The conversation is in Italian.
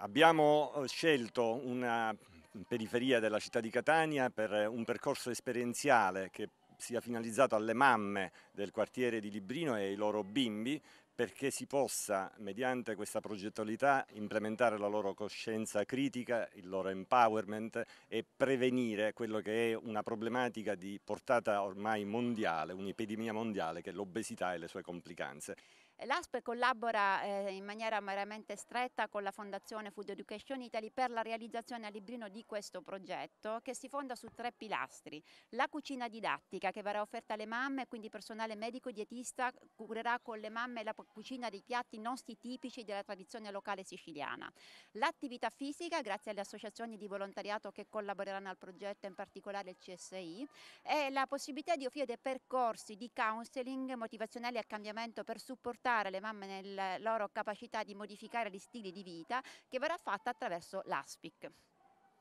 Abbiamo eh, scelto una periferia della città di Catania per un percorso esperienziale che sia finalizzato alle mamme del quartiere di Librino e ai loro bimbi perché si possa, mediante questa progettualità, implementare la loro coscienza critica, il loro empowerment e prevenire quello che è una problematica di portata ormai mondiale, un'epidemia mondiale che è l'obesità e le sue complicanze. L'ASP collabora eh, in maniera veramente stretta con la Fondazione Food Education Italy per la realizzazione a Librino di questo progetto che si fonda su tre pilastri. La cucina didattica che verrà offerta alle mamme, quindi personale medico dietista curerà con le mamme la cucina dei piatti nostri tipici della tradizione locale siciliana. L'attività fisica grazie alle associazioni di volontariato che collaboreranno al progetto, in particolare il CSI, e la possibilità di offrire dei percorsi di counseling motivazionali e cambiamento per supportare aiutare le mamme nella loro capacità di modificare gli stili di vita che verrà fatta attraverso l'ASPIC.